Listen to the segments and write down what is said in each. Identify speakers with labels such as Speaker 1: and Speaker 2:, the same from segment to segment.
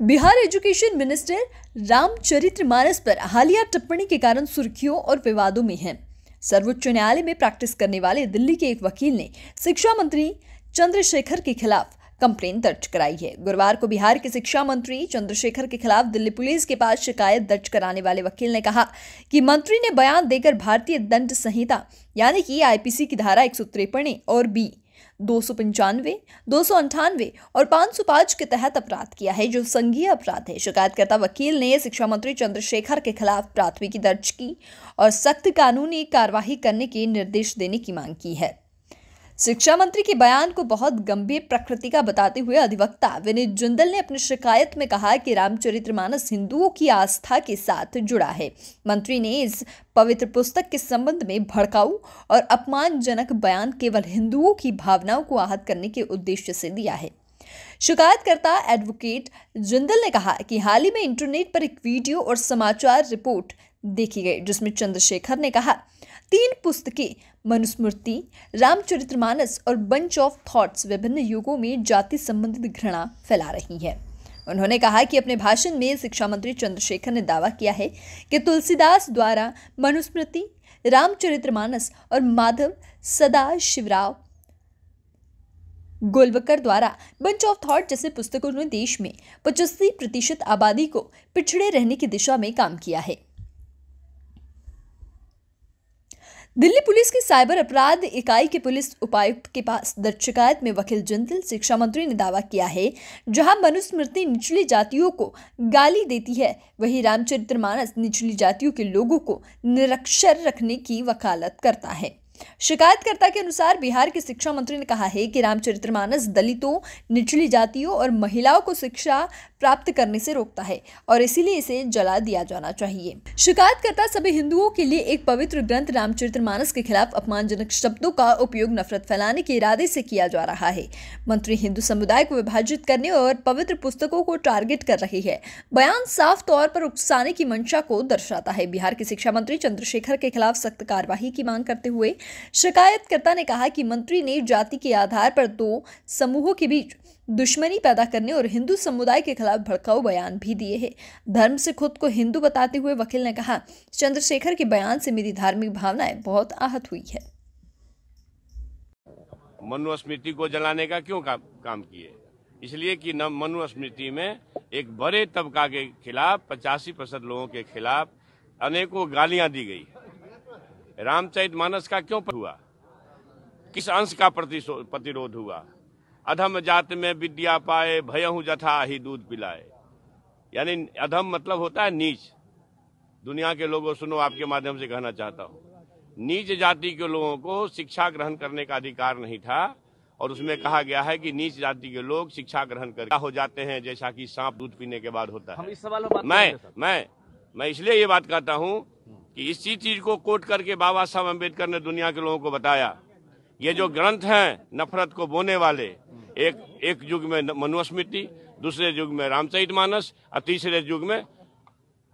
Speaker 1: Bihar education minister Ramcharitmanas पर हालिया टिप्पणी के कारण सुर्खियों और विवादों में हैं सर्वोच्च न्यायालय में प्रैक्टिस करने वाले दिल्ली के एक वकील ने शिक्षा मंत्री चंद्रशेखर के खिलाफ कंप्लेन दर्ज कराई है गुरुवार को बिहार के शिक्षा मंत्री चंद्रशेखर के खिलाफ दिल्ली पुलिस के पास शिकायत दर्ज कराने वाले वकील ने कहा कि मंत्री ने बयान देकर भारतीय दंड संहिता यानी कि आईपीसी की धारा एक और बी दो सौ पंचानवे दो सौ अंठानवे और पाँच सौ पाँच के तहत अपराध किया है जो संघीय अपराध है शिकायतकर्ता वकील ने शिक्षा मंत्री चंद्रशेखर के खिलाफ प्राथमिकी दर्ज की और सख्त कानूनी कार्यवाही करने के निर्देश देने की मांग की है शिक्षा मंत्री के बयान को बहुत गंभीर प्रकृति का बताते हुए अधिवक्ता विनीत जिंदल ने अपनी शिकायत में कहा कि रामचरितमानस हिंदुओं की आस्था के साथ जुड़ा है मंत्री ने इस पवित्र पुस्तक के संबंध में भड़काऊ और अपमानजनक बयान केवल हिंदुओं की भावनाओं को आहत करने के उद्देश्य से दिया है शिकायतकर्ता एडवोकेट जिंदल ने कहा कि हाल ही में इंटरनेट पर एक वीडियो और समाचार रिपोर्ट देखी गई जिसमें चंद्रशेखर ने कहा तीन पुस्तकें मनुस्मृति रामचरितमानस और बंच ऑफ थॉट्स विभिन्न युगों में जाति संबंधित घृणा फैला रही हैं उन्होंने कहा कि अपने भाषण में शिक्षा मंत्री चंद्रशेखर ने दावा किया है कि तुलसीदास द्वारा मनुस्मृति रामचरितमानस और माधव सदा शिवराव गोलवकर द्वारा बंच ऑफ थॉट जैसे पुस्तकों ने देश में पचासी प्रतिशत आबादी को पिछड़े रहने की दिशा में काम किया है दिल्ली पुलिस की साइबर अपराध इकाई के पुलिस उपायुक्त के पास दर्ज शिकायत में वकील जिंदल शिक्षा मंत्री ने दावा किया है जहां मनुस्मृति निचली जातियों को गाली देती है वहीं रामचरितमानस निचली जातियों के लोगों को निरक्षर रखने की वकालत करता है शिकायतकर्ता के अनुसार बिहार के शिक्षा मंत्री ने कहा है कि रामचरितमानस दलितों निचली जातियों और महिलाओं को शिक्षा प्राप्त करने से रोकता है और इसीलिए इसे जला दिया जाना चाहिए शिकायतकर्ता सभी हिंदुओं के लिए एक पवित्र ग्रंथ रामचरितमानस के खिलाफ अपमानजनक शब्दों का उपयोग नफरत फैलाने के इरादे से किया जा रहा है मंत्री हिंदू समुदाय को विभाजित करने और पवित्र पुस्तकों को टारगेट कर रही है बयान साफ तौर पर उकसाने की मंशा को दर्शाता है बिहार के शिक्षा मंत्री चंद्रशेखर के खिलाफ सख्त कार्यवाही की मांग करते हुए शिकायतकर्ता ने कहा कि मंत्री ने जाति के आधार पर दो समूहों के बीच दुश्मनी पैदा करने और हिंदू समुदाय के खिलाफ भड़काऊ बयान भी दिए हैं धर्म से खुद को हिंदू बताते हुए वकील ने कहा चंद्रशेखर के बयान से मेरी धार्मिक भावनाएं बहुत आहत हुई है
Speaker 2: मनुस्मृति को जलाने का क्यों का, काम किए इसलिए कि मनुस्मृति में एक बड़े तबका के खिलाफ पचासी प्रतिशत लोगों के खिलाफ अनेकों गालियां दी गई है रामचरित मानस का क्यों हुआ किस अंश का प्रतिरोध हुआ अधम जात में विद्या पाए भयहू जथा ही दूध पिलाए यानी अधम मतलब होता है नीच दुनिया के लोगों सुनो आपके माध्यम से कहना चाहता हूँ नीच जाति के लोगों को शिक्षा ग्रहण करने का अधिकार नहीं था और उसमें कहा गया है कि नीच जाति के लोग शिक्षा ग्रहण कर हो जाते हैं जैसा कि सांप दूध पीने के बाद होता है हम इस सवाल मैं मैं मैं इसलिए ये बात कहता हूँ कि इसी चीज को कोट करके बाबा साहब अम्बेडकर ने दुनिया के लोगों को बताया ये जो ग्रंथ हैं नफरत को बोने वाले एक एक युग में मनुस्मृति दूसरे युग में रामचरित मानस और तीसरे युग में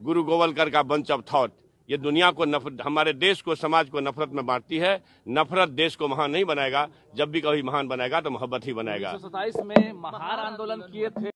Speaker 2: गुरु गोवलकर का बंच ऑफ थॉट ये दुनिया को नफरत हमारे देश को समाज को नफरत में बांटती है नफरत देश को महान नहीं बनाएगा जब भी कभी महान बनाएगा तो मोहब्बत ही बनाएगा सताइस में महान आंदोलन किए थे